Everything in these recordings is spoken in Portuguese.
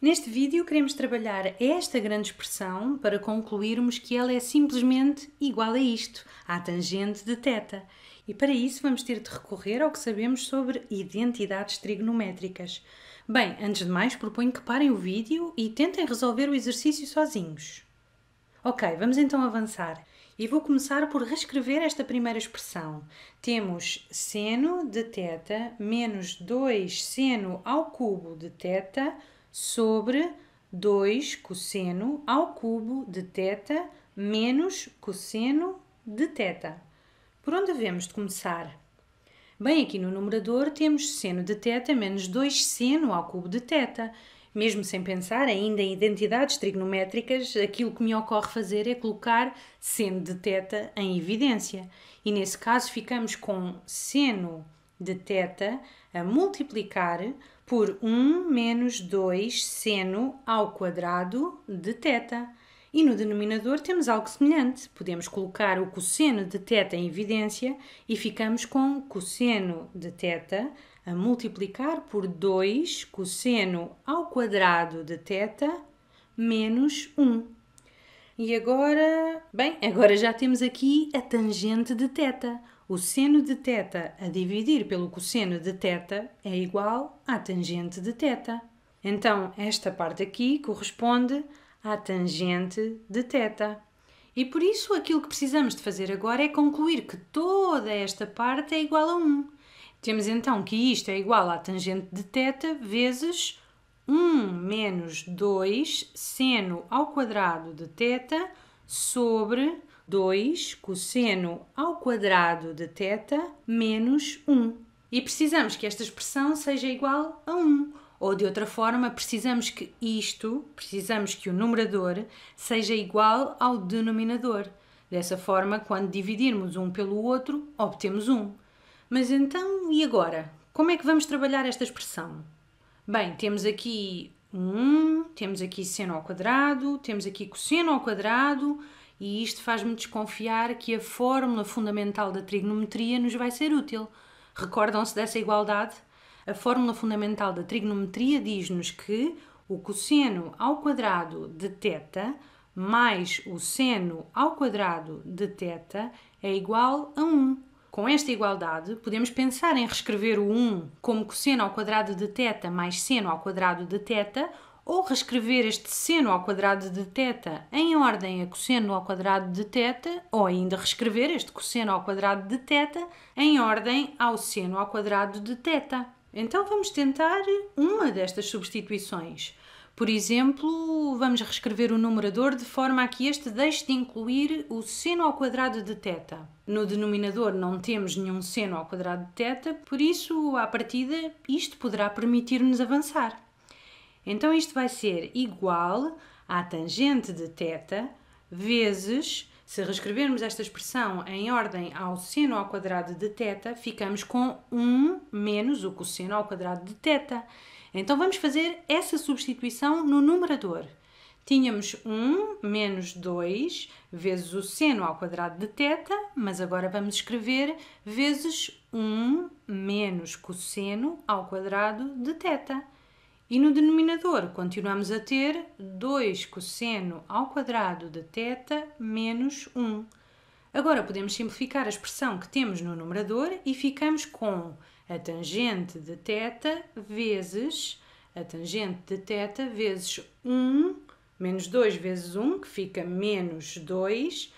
Neste vídeo queremos trabalhar esta grande expressão para concluirmos que ela é simplesmente igual a isto, à tangente de θ. E para isso vamos ter de recorrer ao que sabemos sobre identidades trigonométricas. Bem, antes de mais proponho que parem o vídeo e tentem resolver o exercício sozinhos. Ok, vamos então avançar. E vou começar por reescrever esta primeira expressão. Temos seno de θ menos 2 seno ao cubo de θ sobre 2 cosseno ao cubo de teta menos cosseno de teta. Por onde devemos de começar? Bem, aqui no numerador temos seno de teta menos 2 seno ao cubo de teta. Mesmo sem pensar ainda em identidades trigonométricas, aquilo que me ocorre fazer é colocar seno de teta em evidência. E nesse caso ficamos com seno de teta a multiplicar por 1 menos 2 seno ao quadrado de teta E no denominador temos algo semelhante. Podemos colocar o cosseno de teta em evidência e ficamos com cosseno de teta a multiplicar por 2 cosseno ao quadrado de teta menos 1. E agora, bem, agora já temos aqui a tangente de teta o seno de teta a dividir pelo cosseno de teta é igual à tangente de teta. Então, esta parte aqui corresponde à tangente de teta. E por isso, aquilo que precisamos de fazer agora é concluir que toda esta parte é igual a 1. Temos então que isto é igual à tangente de teta vezes 1 menos 2 seno ao quadrado de teta sobre 2 cosseno ao quadrado de teta menos 1. E precisamos que esta expressão seja igual a 1. Ou de outra forma, precisamos que isto, precisamos que o numerador seja igual ao denominador. Dessa forma, quando dividirmos um pelo outro, obtemos 1. Mas então, e agora? Como é que vamos trabalhar esta expressão? Bem, temos aqui 1, temos aqui seno ao quadrado, temos aqui cosseno ao quadrado e isto faz-me desconfiar que a fórmula fundamental da trigonometria nos vai ser útil. Recordam-se dessa igualdade? A fórmula fundamental da trigonometria diz-nos que o cosseno ao quadrado de θ mais o seno ao quadrado de θ é igual a 1. Com esta igualdade, podemos pensar em reescrever o 1 como cosseno ao quadrado de θ mais seno ao quadrado de θ ou reescrever este seno ao quadrado de θ em ordem a cosseno ao quadrado de θ, ou ainda reescrever este cosseno ao quadrado de θ em ordem ao seno ao quadrado de θ. Então vamos tentar uma destas substituições. Por exemplo, vamos reescrever o numerador de forma a que este deixe de incluir o seno ao quadrado de θ. No denominador não temos nenhum seno ao quadrado de θ, por isso, à partida, isto poderá permitir-nos avançar. Então isto vai ser igual à tangente de θ vezes, se reescrevermos esta expressão em ordem ao seno ao quadrado de θ, ficamos com 1 menos o cosseno ao quadrado de θ. Então vamos fazer essa substituição no numerador. Tínhamos 1 menos 2 vezes o seno ao quadrado de θ, mas agora vamos escrever vezes 1 menos cosseno ao quadrado de θ. E no denominador, continuamos a ter 2 cosseno ao quadrado de teta menos 1. Agora podemos simplificar a expressão que temos no numerador e ficamos com a tangente de teta vezes a tangente de θ vezes 1 menos 2 vezes 1, que fica menos 2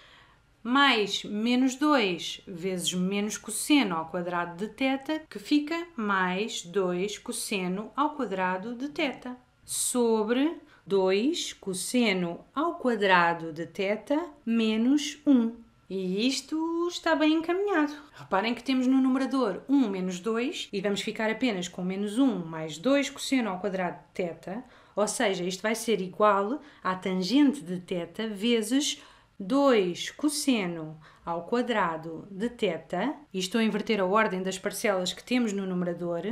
mais menos 2 vezes menos cosseno ao quadrado de teta, que fica mais 2 cosseno ao quadrado de teta, sobre 2 cosseno ao quadrado de teta menos 1. E isto está bem encaminhado. Reparem que temos no numerador 1 menos 2 e vamos ficar apenas com menos 1 mais 2 cosseno ao quadrado de teta, ou seja, isto vai ser igual à tangente de teta vezes 2 cosseno ao quadrado de teta, e estou a inverter a ordem das parcelas que temos no numerador,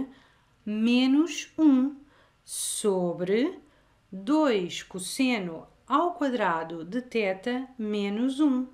menos 1 sobre 2 cosseno ao quadrado de teta menos 1.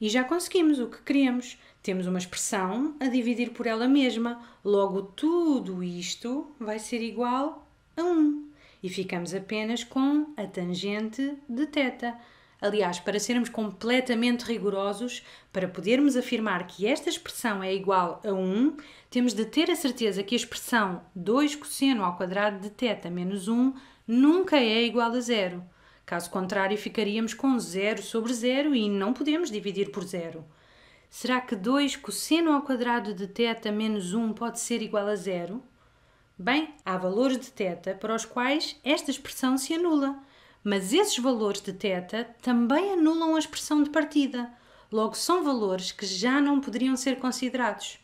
E já conseguimos o que queremos. Temos uma expressão a dividir por ela mesma. Logo, tudo isto vai ser igual a 1. E ficamos apenas com a tangente de teta. Aliás, para sermos completamente rigorosos, para podermos afirmar que esta expressão é igual a 1, temos de ter a certeza que a expressão 2 cosseno ao quadrado de θ menos 1 nunca é igual a zero. Caso contrário, ficaríamos com 0 sobre 0 e não podemos dividir por zero. Será que 2 cosseno ao quadrado de θ menos 1 pode ser igual a zero? Bem, há valores de θ para os quais esta expressão se anula mas esses valores de teta também anulam a expressão de partida, logo são valores que já não poderiam ser considerados.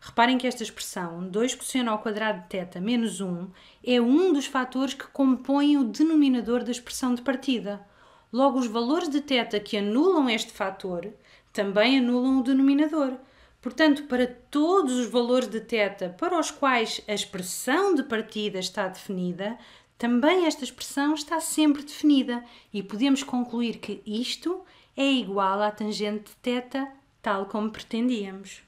Reparem que esta expressão 2 cosseno ao quadrado de teta menos 1 é um dos fatores que compõem o denominador da expressão de partida. Logo, os valores de teta que anulam este fator também anulam o denominador. Portanto, para todos os valores de teta para os quais a expressão de partida está definida, também esta expressão está sempre definida e podemos concluir que isto é igual à tangente de θ, tal como pretendíamos.